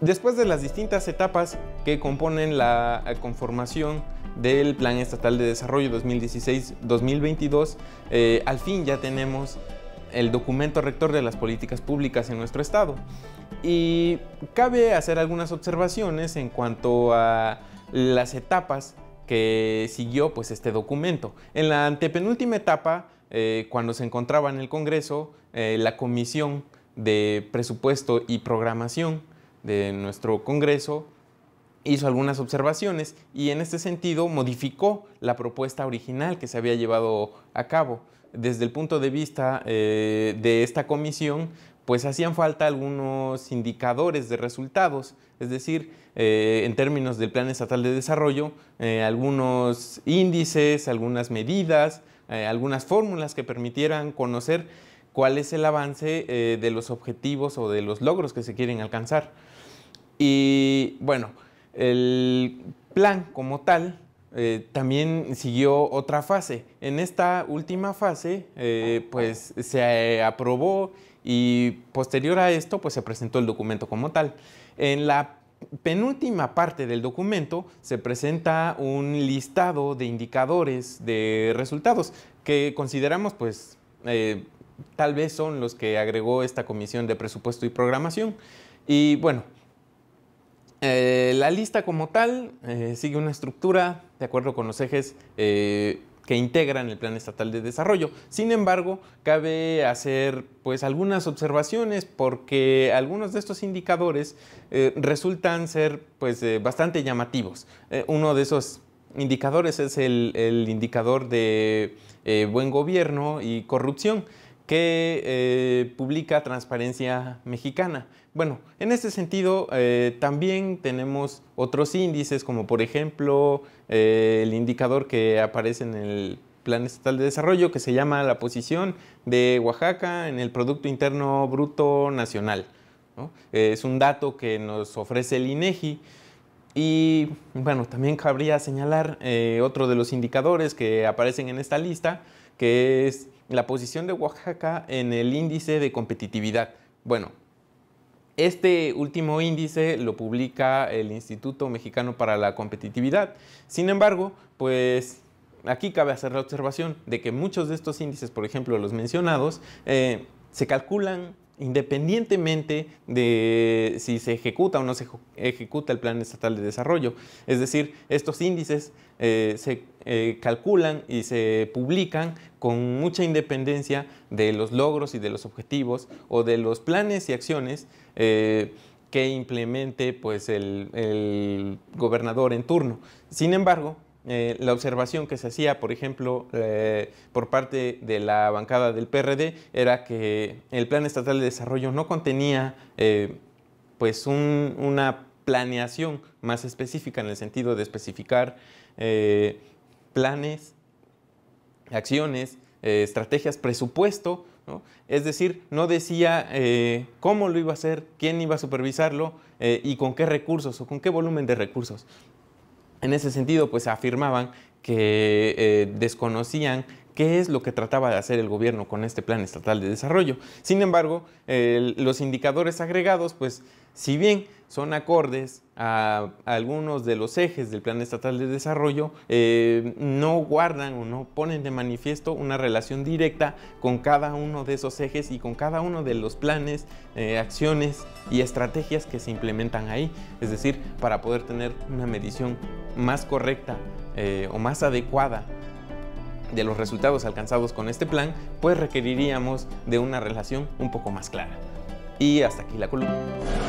Después de las distintas etapas que componen la eh, conformación del Plan Estatal de Desarrollo 2016-2022, eh, al fin ya tenemos el documento rector de las políticas públicas en nuestro Estado. Y cabe hacer algunas observaciones en cuanto a las etapas que siguió pues, este documento. En la antepenúltima etapa, eh, cuando se encontraba en el Congreso, la Comisión de Presupuesto y Programación de nuestro Congreso hizo algunas observaciones y en este sentido modificó la propuesta original que se había llevado a cabo. Desde el punto de vista eh, de esta comisión, pues hacían falta algunos indicadores de resultados, es decir, eh, en términos del Plan Estatal de Desarrollo, eh, algunos índices, algunas medidas, algunas fórmulas que permitieran conocer cuál es el avance de los objetivos o de los logros que se quieren alcanzar. Y bueno, el plan como tal eh, también siguió otra fase. En esta última fase, eh, pues se aprobó y posterior a esto, pues se presentó el documento como tal. En la penúltima parte del documento se presenta un listado de indicadores de resultados que consideramos pues eh, tal vez son los que agregó esta comisión de presupuesto y programación. Y bueno, eh, la lista como tal eh, sigue una estructura de acuerdo con los ejes eh, que integran el Plan Estatal de Desarrollo. Sin embargo, cabe hacer pues, algunas observaciones porque algunos de estos indicadores resultan ser pues, bastante llamativos. uno de esos indicadores es el indicador de buen gobierno y corrupción que eh, publica Transparencia Mexicana. Bueno, en este sentido eh, también tenemos otros índices como por ejemplo eh, el indicador que aparece en el Plan Estatal de Desarrollo que se llama la posición de Oaxaca en el Producto Interno Bruto Nacional. Es un dato que nos ofrece el INEGI. Y bueno, también cabría señalar otro de los indicadores que aparecen en esta lista, que es la posición de Oaxaca en el índice de competitividad. Bueno, este último índice lo publica el Instituto Mexicano para la Competitividad. Sin embargo, pues aquí cabe hacer la observación de que muchos de estos índices, por ejemplo los mencionados, eh, se calculan independientemente de si se ejecuta o no se ejecuta el Plan Estatal de Desarrollo. Es decir, estos índices eh, se eh, calculan y se publican con mucha independencia de los logros y de los objetivos o de los planes y acciones eh, que implemente pues, el, el gobernador en turno. Sin embargo, eh, la observación que se hacía, por ejemplo, eh, por parte de la bancada del PRD, era que el Plan Estatal de Desarrollo no contenía eh, pues una planeación más específica en el sentido de especificar planes, acciones, estrategias, presupuesto, es decir, no decía cómo lo iba a hacer, quién iba a supervisarlo y con qué recursos o con qué volumen de recursos. En ese sentido, pues afirmaban que eh, desconocían qué es lo que trataba de hacer el gobierno con este plan estatal de desarrollo. Sin embargo, los indicadores agregados, pues si bien son acordes a, algunos de los ejes del plan estatal de desarrollo, eh, no guardan o no ponen de manifiesto una relación directa con cada uno de esos ejes y con cada uno de los planes, eh, acciones y estrategias que se implementan ahí. Es decir, para poder tener una medición más correcta eh, o más adecuada de los resultados alcanzados con este plan, pues requeriríamos de una relación un poco más clara. Y hasta aquí la columna.